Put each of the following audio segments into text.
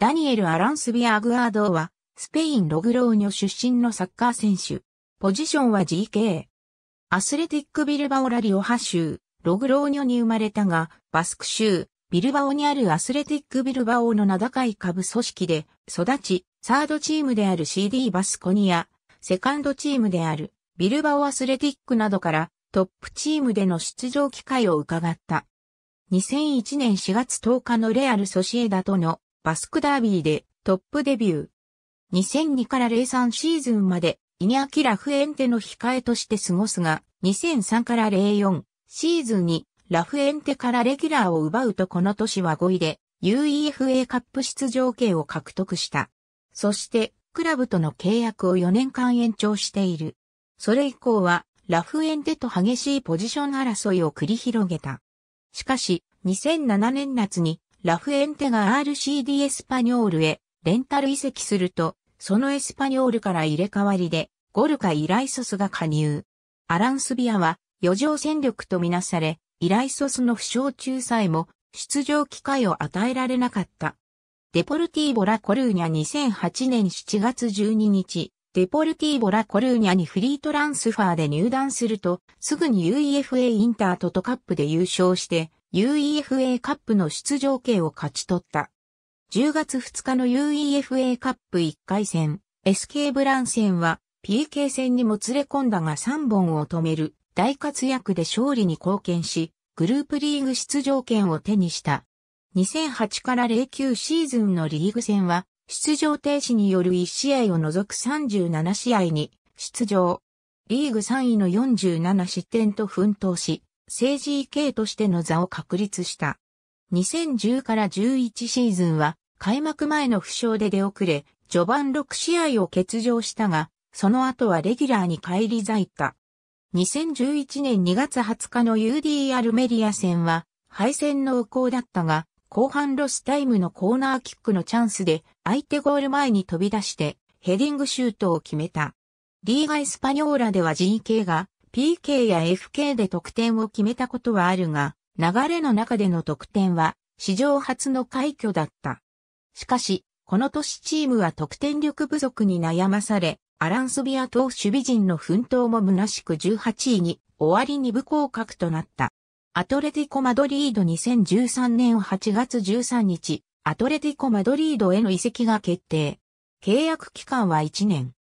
ダニエル・アランスビアアグアードは、スペイン・ログローニョ出身のサッカー選手。ポジションは GK。アスレティック・ビルバオラリオハ州、ログローニョに生まれたが、バスク州、ビルバオにあるアスレティック・ビルバオの名高い下部組織で育ち、サードチームである CD バスコニア、セカンドチームであるビルバオアスレティックなどからトップチームでの出場機会を伺った。2001年4月10日のレアル・ソシエダとのバスクダービーでトップデビュー。2002から03シーズンまでイニアキラフエンテの控えとして過ごすが、2003から04シーズンにラフエンテからレギュラーを奪うとこの年は5位で UEFA カップ出場権を獲得した。そしてクラブとの契約を4年間延長している。それ以降はラフエンテと激しいポジション争いを繰り広げた。しかし、2007年夏にラフエンテが RCD エスパニョールへレンタル移籍すると、そのエスパニョールから入れ替わりで、ゴルカ・イライソスが加入。アランスビアは余剰戦力とみなされ、イライソスの負傷中さえも出場機会を与えられなかった。デポルティーボラ・コルーニャ2008年7月12日、デポルティーボラ・コルーニャにフリートランスファーで入団すると、すぐに UEFA インタートとカップで優勝して、UEFA カップの出場権を勝ち取った。10月2日の UEFA カップ1回戦、SK ブラン戦は PK 戦にもつれ込んだが3本を止める大活躍で勝利に貢献し、グループリーグ出場権を手にした。2008から09シーズンのリーグ戦は、出場停止による1試合を除く37試合に出場。リーグ3位の47失点と奮闘し、政治医系としての座を確立した。2010から11シーズンは開幕前の負傷で出遅れ、序盤6試合を欠場したが、その後はレギュラーに返り咲いた。2011年2月20日の UD r メディア戦は敗戦の右行だったが、後半ロスタイムのコーナーキックのチャンスで相手ゴール前に飛び出してヘディングシュートを決めた。リーガ・イスパニョーラでは GK が PK や FK で得点を決めたことはあるが、流れの中での得点は史上初の快挙だった。しかし、この年チームは得点力不足に悩まされ、アランスビアと守備陣の奮闘も虚しく18位に終わり2部降格となった。アトレティコ・マドリード2013年8月13日、アトレティコ・マドリードへの移籍が決定。契約期間は1年。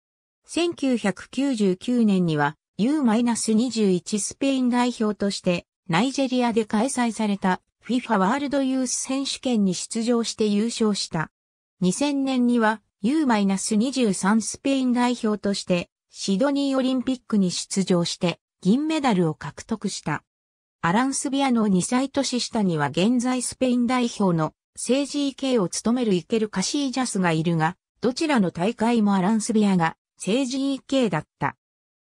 1999年には U-21 スペイン代表としてナイジェリアで開催された FIFA ワールドユース選手権に出場して優勝した。2000年には U-23 スペイン代表としてシドニーオリンピックに出場して銀メダルを獲得した。アランスビアの2歳年下には現在スペイン代表の政治 EK を務めるイケル・カシージャスがいるが、どちらの大会もアランスビアが政治 EK だった。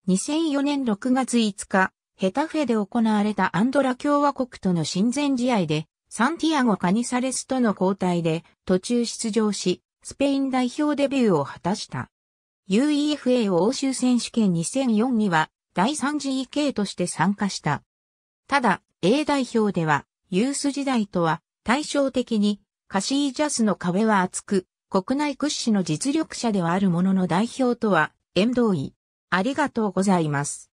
2004年6月5日、ヘタフェで行われたアンドラ共和国との親善試合で、サンティアゴ・カニサレスとの交代で途中出場し、スペイン代表デビューを果たした。UEFA 欧州選手権2004には第 3GK として参加した。ただ、A 代表では、ユース時代とは対照的にカシージャスの壁は厚く、国内屈指の実力者ではあるものの代表とは、遠藤医。ありがとうございます。